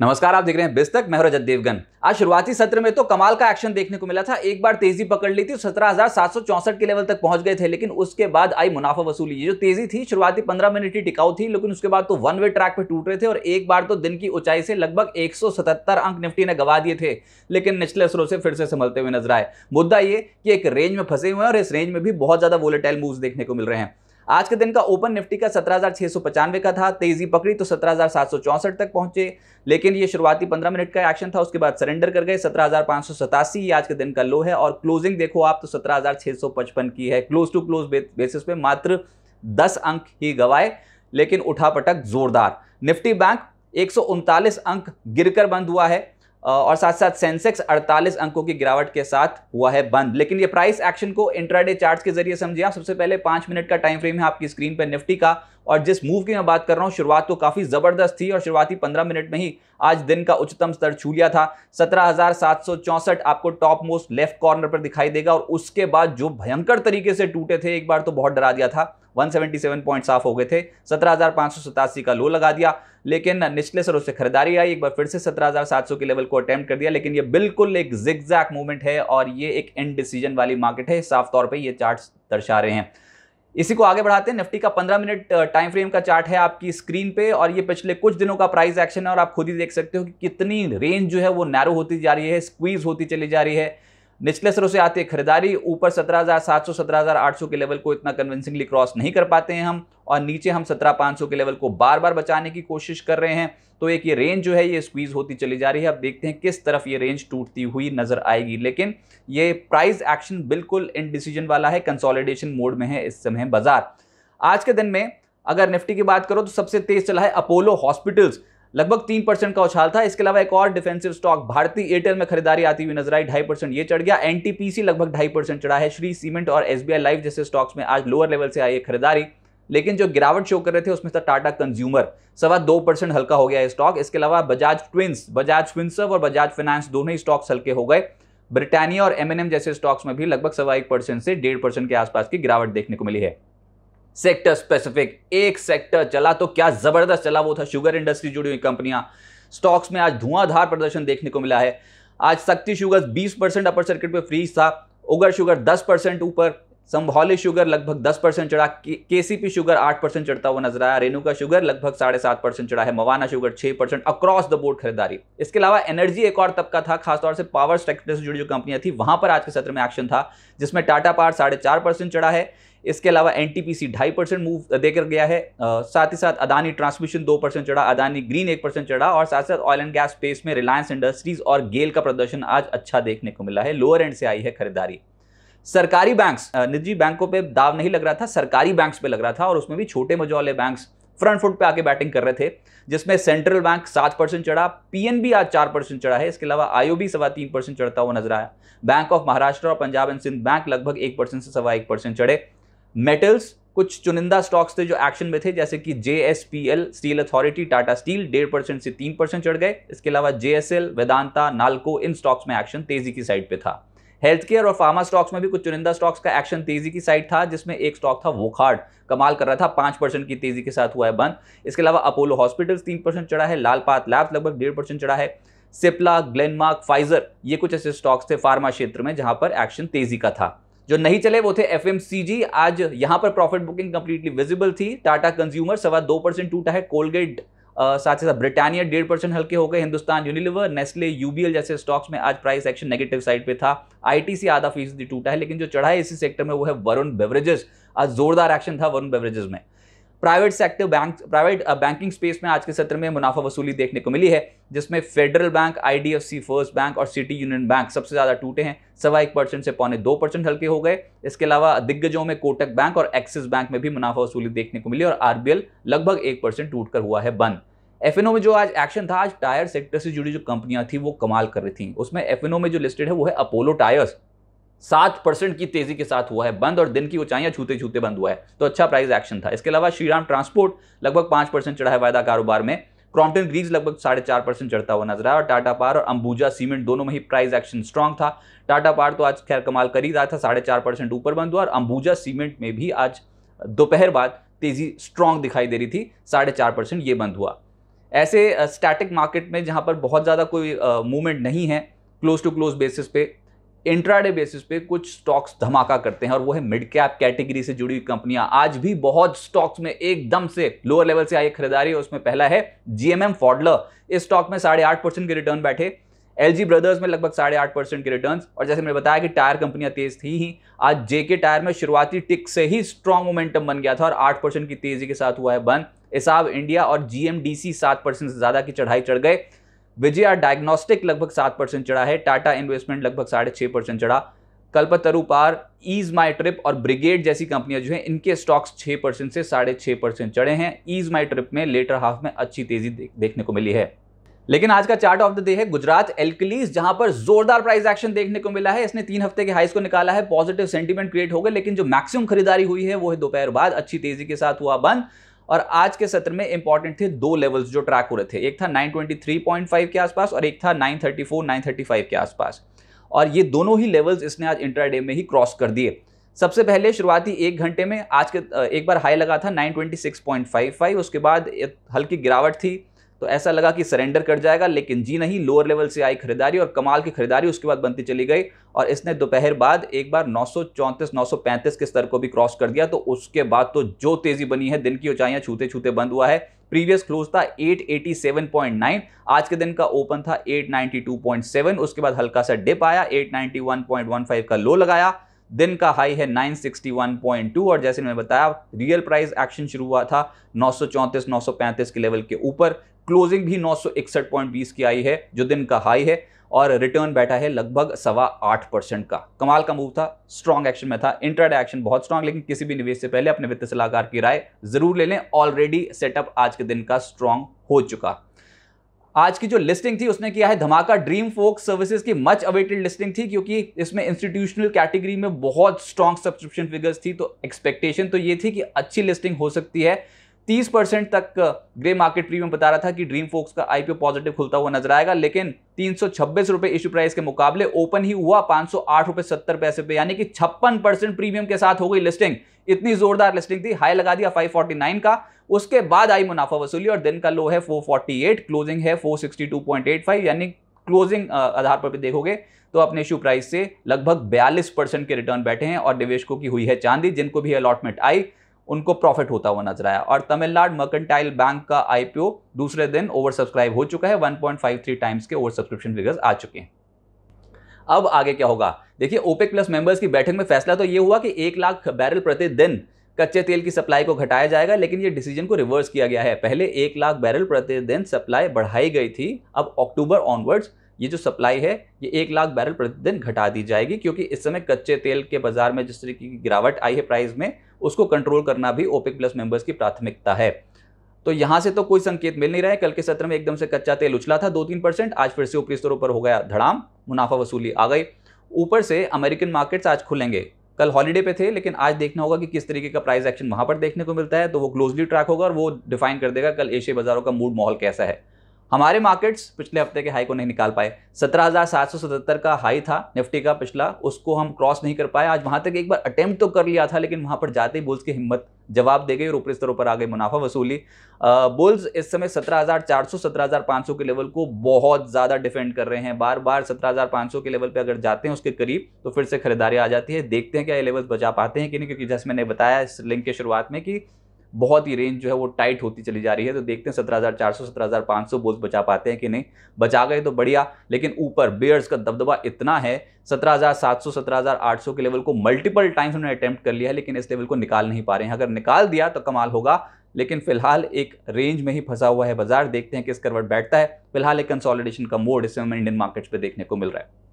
नमस्कार आप देख रहे हैं बिस्तक मेहरजत देवगन आज शुरुआती सत्र में तो कमाल का एक्शन देखने को मिला था एक बार तेजी पकड़ ली थी सत्रह हजार सात सौ के लेवल तक पहुंच गए थे लेकिन उसके बाद आई मुनाफा वसूली जो तेजी थी शुरुआती पंद्रह मिनट ही टिकाऊ थी लेकिन उसके बाद तो वन वे ट्रैक पर टूट रहे थे और एक बार तो दिन की ऊंचाई से लगभग एक अंक निफ्टी ने गवा दिए थे लेकिन निचले असरों से फिर से संभलते हुए नजर आए मुद्दा ये कि एक रेंज में फंसे हुए हैं और इस रेंज में भी बहुत ज्यादा वोलेटाइल मूव देखने को मिल रहे हैं आज के दिन का ओपन निफ्टी का सत्रह का था तेजी पकड़ी तो सत्रह तक पहुंचे लेकिन ये शुरुआती पंद्रह मिनट का एक्शन था उसके बाद सरेंडर कर गए सत्रह ये आज के दिन का लो है और क्लोजिंग देखो आप तो सत्रह की है क्लोज टू क्लोज बेसिस पे मात्र दस अंक ही गवाए लेकिन उठापटक जोरदार निफ्टी बैंक एक अंक गिरकर बंद हुआ है और साथ साथ सेंसेक्स 48 अंकों की गिरावट के साथ हुआ है बंद लेकिन ये प्राइस एक्शन को इंट्राडे चार्ट्स के जरिए समझिए आप सबसे पहले पाँच मिनट का टाइम फ्रेम है आपकी स्क्रीन पर निफ्टी का और जिस मूव की मैं बात कर रहा हूँ शुरुआत तो काफ़ी ज़बरदस्त थी और शुरुआती पंद्रह मिनट में ही आज दिन का उच्चतम स्तर छू लिया था सत्रह आपको टॉप मोस्ट लेफ्ट कॉर्नर पर दिखाई देगा और उसके बाद जो भयंकर तरीके से टूटे थे एक बार तो बहुत डरा दिया था 177 पॉइंट साफ हो गए थे सत्रह का लो लगा दिया लेकिन निचले सरों से खरीदारी आई एक बार फिर से 17,700 के लेवल को अटैम्प्ट कर दिया लेकिन ये बिल्कुल एक जिग्जैक मूवमेंट है और ये एक एंड डिसीजन वाली मार्केट है साफ तौर पर ये चार्ट दर्शा रहे हैं इसी को आगे बढ़ाते हैं निफ्टी का 15 मिनट टाइम फ्रेम का चार्ट है आपकी स्क्रीन पे और ये पिछले कुछ दिनों का प्राइस एक्शन है और आप खुद ही देख सकते हो कि कितनी रेंज जो है वो नैरो होती जा रही है स्क्वीज होती चली जा रही है निचले स्तरों से आती है खरीदारी ऊपर 17,700 17,800 के लेवल को इतना कन्विंसिंगली क्रॉस नहीं कर पाते हैं हम और नीचे हम 17,500 के लेवल को बार बार बचाने की कोशिश कर रहे हैं तो एक ये रेंज जो है ये स्क्वीज होती चली जा रही है अब देखते हैं किस तरफ ये रेंज टूटती हुई नजर आएगी लेकिन ये प्राइस एक्शन बिल्कुल इन डिसीजन वाला है कंसॉलिडेशन मोड में है इस समय बाजार आज के दिन में अगर निफ्टी की बात करो तो सबसे तेज चला है अपोलो हॉस्पिटल्स लगभग तीन परसेंट का उछाल था इसके अलावा एक और डिफेंसिव स्टॉक भारतीय एयरटेल में खरीदारी आती हुई नजर आई ढाई परसेंट ये चढ़ गया एनटीपीसी लगभग ढाई परसेंट चढ़ा है श्री सीमेंट और एसबीआई लाइफ जैसे स्टॉक्स में आज लोअर लेवल से आई है खरीदारी लेकिन जो गिरावट शो कर रहे थे उसमें था टाटा कंज्यूमर सवा दो परसेंट हल्का हो गया है स्टॉक इसके अलावा बजाज ट्विंस बजाज फिंसव और बजाज फाइनेंस दोनों ही स्टॉक्स हल्के हो गए ब्रिटानिया और एमएनएम जैसे स्टॉक्स में भी लगभग सवा एक परसेंट से डेढ़ परसेंट के आसपास की गिरावट देखने को मिली है सेक्टर स्पेसिफिक एक सेक्टर चला तो क्या जबरदस्त चला वो था शुगर इंडस्ट्री जुड़ी हुई कंपनियां स्टॉक्स में आज धुआंधार प्रदर्शन देखने को मिला है आज Shakti sugar 20 percent upper circuit पे फ्रीज था उगर शुगर 10 परसेंट ऊपर संभौली शुगर लगभग 10 परसेंट चढ़ा के सी शुगर 8 परसेंट चढ़ता हुआ नजर आया रेणुका शुगर लगभग साढ़े सात परसेंट चढ़ा है Mawana sugar 6 percent across the board खरीदारी इसके अलावा एनर्जी एक और तबका था खासतौर से पावर सेक्टर से जुड़ी जो कंपनियां थी वहां पर आज के सत्र में एक्शन था जिसमें टाटा पार साढ़े चार परसेंट चढ़ा है इसके अलावा एन टी पी सी ढाई परसेंट मूव देकर गया है साथ ही साथ अदानी ट्रांसमिशन दो परसेंट चढ़ा अदानी ग्रीन एक परसेंट चढ़ा और साथ साथ ऑयल एंड गैस स्पेस में रिलायंस इंडस्ट्रीज और गेल का प्रदर्शन आज अच्छा देखने को मिला है लोअर एंड से आई है खरीदारी सरकारी बैंक्स निजी बैंकों पे दाव नहीं लग रहा था सरकारी बैंक्स पे लग रहा था और उसमें भी छोटे मजौले बैंक्स फ्रंट फुट पे आके बैटिंग कर रहे थे जिसमें सेंट्रल बैंक सात परसेंट चढ़ा पीएनबी आज चार परसेंट चढ़ा है इसके अलावा आईओबी सवा तीन परसेंट चढ़ता हुआ नजर आया बैंक ऑफ महाराष्ट्र और पंजाब एंड सिंध बैंक लगभग एक परसेंट से सवा एक परसेंट चढ़े मेटल्स कुछ चुनिंदा स्टॉक्स थे जो एक्शन में थे जैसे कि J S P L steel authority Tata steel डेढ़ परसेंट से तीन परसेंट चढ़ गए इसके अलावा J S L Vedanta Nalco इन स्टॉक्स में एक्शन तेजी की साइड पे था हेल्थ केयर और फार्मा स्टॉक्स में भी कुछ चुनिंदा स्टॉक्स का एक्शन तेजी की साइड था जिसमें एक स्टॉक था वोखार्ड कमाल कर रहा था पाँच परसेंट की तेजी के साथ हुआ है बंद इसके अलावा अपोलो हॉस्पिटल्स तीन परसेंट चढ़ा है लाल पात लैब्स लगभग डेढ़ परसेंट चढ़ा है सिप्ला ग्लेनमार्क फाइजर ये कुछ ऐसे स्टॉक्स थे फार्मा क्षेत्र में जहां पर एक्शन तेजी का था जो नहीं चले वो थे एफ आज यहां पर प्रॉफिट बुकिंग कंप्लीटली विजिबल थी टाटा कंज्यूमर सवा दो परसेंट टूटा है कोलगेट साथ ही साथ ब्रिटानिया डेढ़ परसेंट हल्के हो गए हिंदुस्तान यूनिलिवर नेस्ले यूबीएल जैसे स्टॉक्स में आज प्राइस एक्शन नेगेटिव साइड पे था आईटीसी आधा फीसदी टूटा है लेकिन जो चढ़ा है इसी सेक्टर में वो है वरुण बेवरेजेस आज जोरदार एक्शन था वरुण बेवरेजेस में private sector bank private banking space में आज के सत्र में मुनाफा वसूली देखने को मिली है जिसमें federal bank IDFC first bank और सिटी यूनियन बैंक सबसे ज़्यादा टूटे हैं सवा एक परसेंट से पौने दो परसेंट हल्के हो गए इसके अलावा दिग्गजों में कोटक बैंक और एक्सिस बैंक में भी मुनाफा वसूली देखने को मिली और आरबीएल लगभग एक परसेंट टूट कर हुआ है बंद एफ में जो आज एक्शन था आज टायर सेक्टर से जुड़ी जो कंपनियां थी वो कमाल कर रही थी उसमें एफ में जो लिस्टेड है वो है अपोलो टायर्स सात परसेंट की तेजी के साथ हुआ है बंद और दिन की ऊंचाइयां छूते छूते बंद हुआ है तो अच्छा प्राइस एक्शन था इसके अलावा श्रीराम ट्रांसपोर्ट लगभग पांच परसेंट चढ़ा है वायदा कारोबार में क्रॉम्पटन ग्रीज लगभग साढ़े चार परसेंट चढ़ता हुआ नजर आया और टाटा पार और अंबुजा सीमेंट दोनों में ही प्राइस एक्शन स्ट्रांग था टाटा पार तो आज खैर कमाल कर ही रहा था साढ़े चार परसेंट ऊपर बंद हुआ और अंबुजा सीमेंट में भी आज दोपहर बाद तेजी स्ट्रांग दिखाई दे रही थी साढ़े चार परसेंट ये बंद हुआ ऐसे स्टैटिक मार्केट में जहाँ पर बहुत ज़्यादा कोई मूवमेंट नहीं है क्लोज टू क्लोज बेसिस पे इंट्राडे बेसिस पे कुछ स्टॉक्स धमाका करते हैं और वो है मिड कैप कैटेगरी से जुड़ी कंपनियां आज भी बहुत स्टॉक्स में एकदम से लोअर लेवल से आई खरीदारी है उसमें पहला है जीएमएम फॉडलर इस स्टॉक में साढ़े आठ परसेंट के रिटर्न बैठे एल ब्रदर्स में लगभग साढ़े आठ परसेंट के रिटर्न और जैसे मैंने बताया कि टायर कंपनियां तेज थी ही आज जेके टायर में शुरुआती टिक से ही स्ट्रॉन्ग मोमेंटम बन गया था और आठ परसेंट की तेजी के साथ हुआ है बंद इसाब इंडिया और जीएमडीसी सात परसेंट से ज़्यादा की चढ़ाई चढ़ गए विजया डायग्नोस्टिक लगभग सात परसेंट चढ़ा है टाटा इन्वेस्टमेंट लगभग साढ़े छः परसेंट चढ़ा Kalpataru power ease my trip और ब्रिगेड जैसी कंपनियां जो हैं इनके स्टॉक्स छः परसेंट से साढ़े छः परसेंट चढ़े हैं ईज माई ट्रिप में लेटर हाफ में अच्छी तेजी देखने को मिली है लेकिन आज का चार्ट ऑफ द डे है गुजरात एल्कलीज जहां पर जोरदार प्राइस एक्शन देखने को मिला है इसने तीन हफ्ते के हाइस को निकाला है पॉजिटिव सेंटीमेंट क्रिएट हो गए लेकिन जो मैक्सिमम खरीदारी हुई है वो है दोपहर बाद अच्छी तेजी के साथ हुआ बंद और आज के सत्र में इंपॉर्टेंट थे दो लेवल्स जो ट्रैक हो रहे थे एक था 923.5 के आसपास और एक था 934 935 के आसपास और ये दोनों ही लेवल्स इसने आज इंट्राडे में ही क्रॉस कर दिए सबसे पहले शुरुआती एक घंटे में आज के एक बार हाई लगा था 926.55 उसके बाद हल्की गिरावट थी तो ऐसा लगा कि सरेंडर कर जाएगा लेकिन जी नहीं लोअर लेवल से आई खरीदारी और कमाल की खरीदारी उसके बाद बनती चली गई और इसने दोपहर बाद एक बार नौ सौ के स्तर को भी क्रॉस कर दिया तो उसके बाद तो जो तेज़ी बनी है दिन की ऊंचाइयां छूते छूते बंद हुआ है प्रीवियस क्लोज था 887.9 आज के दिन का ओपन था 892.7 उसके बाद हल्का सा डिप आया 891.15 का लो लगाया दिन का हाई है 961.2 और जैसे मैंने बताया रियल प्राइस एक्शन शुरू हुआ था 934 935 के लेवल के ऊपर क्लोजिंग भी 961.20 की आई है जो दिन का हाई है और रिटर्न बैठा है लगभग सवा आठ परसेंट का कमाल का मूव था स्ट्रॉन्ग एक्शन में था इंट्राडे एक्शन बहुत स्ट्रांग लेकिन किसी भी निवेश से पहले अपने वित्त सलाहकार की राय जरूर ले लें ऑलरेडी सेटअप आज के दिन का स्ट्रांग हो चुका आज की जो लिस्टिंग थी उसने किया है धमाका ड्रीम फोक सर्विसेज की मच अवेटेड लिस्टिंग थी क्योंकि इसमें इंस्टीट्यूशनल कैटेगरी में बहुत स्ट्रॉन्ग सब्सक्रिप्शन फिगर्स थी तो एक्सपेक्टेशन तो ये थी कि अच्छी लिस्टिंग हो सकती है 30 परसेंट तक ग्रे मार्केट प्रीमियम बता रहा था कि ड्रीम फोक्स का आईपीओ पॉजिटिव खुलता हुआ नजर आएगा लेकिन तीन सौ छब्बीस रुपए इश्यू प्राइस के मुकाबले ओपन ही हुआ पांच सौ आठ रुपए सत्तर पैसे पे यानी कि छप्पन परसेंट प्रीमियम के साथ हो गई लिस्टिंग इतनी जोरदार लिस्टिंग थी हाई लगा दिया 549 का उसके बाद आई मुनाफा वसूली और दिन का लो है 448 क्लोजिंग है 462.85 यानी क्लोजिंग आधार पर भी देखोगे तो अपने इशू प्राइस से लगभग बयालीस परसेंट के रिटर्न बैठे हैं और निवेशकों की हुई है चांदी जिनको भी अलॉटमेंट आई उनको प्रॉफिट होता हुआ नजर आया और तमिलनाडु मर्केंटाइल बैंक का आईपीओ दूसरे दिन ओवर सब्सक्राइब हो चुका है 1.53 टाइम्स के ओवर सब्सक्रिप्शन फिगर्स आ चुके हैं अब आगे क्या होगा देखिए ओपेक प्लस मेंबर्स की बैठक में फैसला तो ये हुआ कि एक लाख बैरल प्रतिदिन कच्चे तेल की सप्लाई को घटाया जाएगा लेकिन ये डिसीजन को रिवर्स किया गया है पहले एक लाख बैरल प्रतिदिन सप्लाई बढ़ाई गई थी अब अक्टूबर ऑनवर्ड्स ये जो सप्लाई है ये एक लाख बैरल प्रतिदिन घटा दी जाएगी क्योंकि इस समय कच्चे तेल के बाजार में जिस तरीके की गिरावट आई है प्राइस में उसको कंट्रोल करना भी ओपेक प्लस मेंबर्स की प्राथमिकता है तो यहाँ से तो कोई संकेत मिल नहीं रहा है कल के सत्र में एकदम से कच्चा तेल उछला था दो तीन परसेंट आज फिर से ऊपरी स्तरों पर हो गया धड़ाम मुनाफा वसूली आ गई ऊपर से अमेरिकन मार्केट्स आज खुलेंगे कल हॉलीडे पे थे लेकिन आज देखना होगा कि किस तरीके का प्राइस एक्शन वहाँ पर देखने को मिलता है तो वो क्लोजली ट्रैक होगा और वो डिफाइन कर देगा कल एशिया बाजारों का मूड माहौल कैसा है हमारे मार्केट्स पिछले हफ्ते के हाई को नहीं निकाल पाए 17,777 का हाई था निफ्टी का पिछला उसको हम क्रॉस नहीं कर पाए आज वहां तक एक बार अटेम्प्ट तो कर लिया था लेकिन वहां पर जाते ही बुल्स की हिम्मत जवाब दे गई और ऊपरी स्तरों पर आ गई मुनाफा वसूली बुल्स इस समय 17,400 17,500 के लेवल को बहुत ज़्यादा डिफेंड कर रहे हैं बार बार सत्रह के लेवल पर अगर जाते हैं उसके करीब तो फिर से खरीदारी आ जाती है देखते हैं क्या ये लेवल्स बचा पाते हैं कि नहीं क्योंकि जैसे मैंने बताया इस लिंक के शुरुआत में कि बहुत ही रेंज जो है वो टाइट होती चली जा रही है तो देखते हैं सत्रह हज़ार चार सौ सत्रह हज़ार पाँच सौ बोल्स बचा पाते हैं कि नहीं बचा गए तो बढ़िया लेकिन ऊपर बेयर्स का दबदबा इतना है सत्रह हज़ार सात सौ सत्रह हज़ार आठ सौ के लेवल को मल्टीपल टाइम्स उन्होंने अटैम्प्ट कर लिया है लेकिन इस लेवल को निकाल नहीं पा रहे हैं अगर निकाल दिया तो कमाल होगा लेकिन फिलहाल एक रेंज में ही फंसा हुआ है बाजार देखते हैं किस करवट बैठता है फिलहाल एक कंसोलिडेशन का मोड इस समय इंडियन मार्केट्स पर देखने को मिल रहा है